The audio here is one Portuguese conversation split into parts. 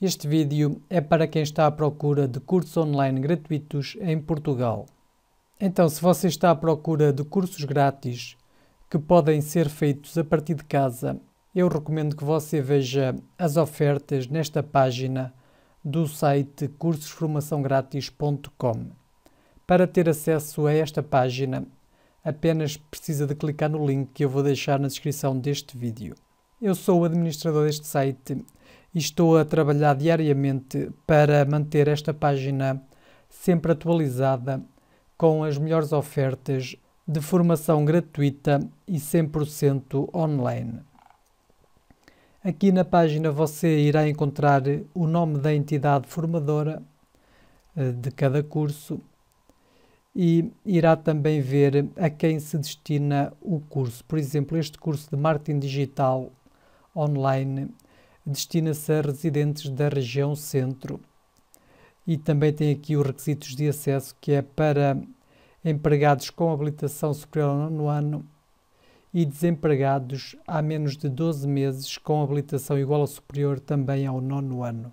Este vídeo é para quem está à procura de cursos online gratuitos em Portugal. Então, se você está à procura de cursos grátis que podem ser feitos a partir de casa, eu recomendo que você veja as ofertas nesta página do site cursosformaçãográtis.com. Para ter acesso a esta página, apenas precisa de clicar no link que eu vou deixar na descrição deste vídeo. Eu sou o administrador deste site e estou a trabalhar diariamente para manter esta página sempre atualizada com as melhores ofertas de formação gratuita e 100% online. Aqui na página você irá encontrar o nome da entidade formadora eh, de cada curso e irá também ver a quem se destina o curso. Por exemplo, este curso de marketing digital online destina-se a residentes da região centro. E também tem aqui os requisitos de acesso, que é para empregados com habilitação superior ao nono ano e desempregados há menos de 12 meses com habilitação igual ou superior também ao nono ano.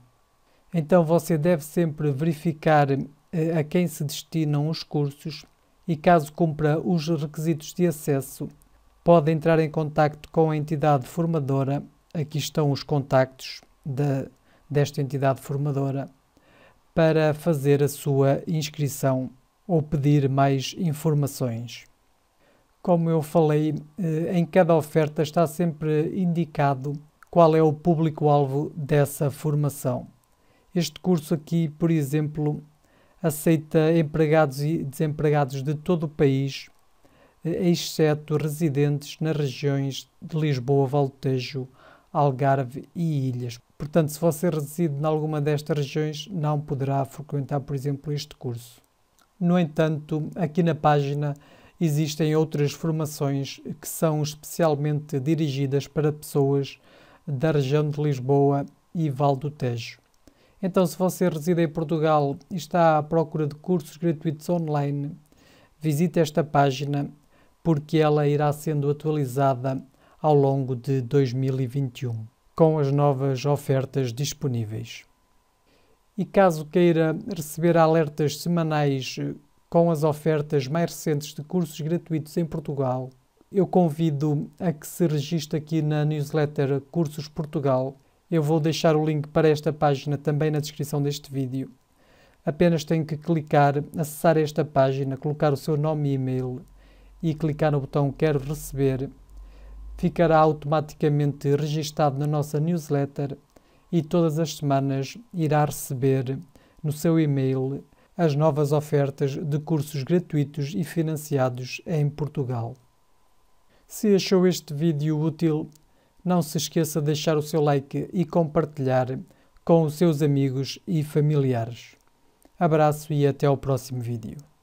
Então você deve sempre verificar eh, a quem se destinam os cursos e caso cumpra os requisitos de acesso, pode entrar em contato com a entidade formadora aqui estão os contactos de, desta entidade formadora para fazer a sua inscrição ou pedir mais informações. Como eu falei, eh, em cada oferta está sempre indicado qual é o público-alvo dessa formação. Este curso aqui, por exemplo, aceita empregados e desempregados de todo o país, eh, exceto residentes nas regiões de Lisboa, Valtejo, Algarve e Ilhas. Portanto, se você reside em alguma destas regiões, não poderá frequentar, por exemplo, este curso. No entanto, aqui na página existem outras formações que são especialmente dirigidas para pessoas da região de Lisboa e Val do Tejo. Então, se você reside em Portugal e está à procura de cursos gratuitos online, visite esta página porque ela irá sendo atualizada ao longo de 2021, com as novas ofertas disponíveis. E caso queira receber alertas semanais eh, com as ofertas mais recentes de cursos gratuitos em Portugal, eu convido a que se registre aqui na newsletter Cursos Portugal. Eu vou deixar o link para esta página também na descrição deste vídeo. Apenas tem que clicar, acessar esta página, colocar o seu nome e e-mail e clicar no botão Quero receber ficará automaticamente registado na nossa newsletter e todas as semanas irá receber no seu e-mail as novas ofertas de cursos gratuitos e financiados em Portugal. Se achou este vídeo útil, não se esqueça de deixar o seu like e compartilhar com os seus amigos e familiares. Abraço e até ao próximo vídeo.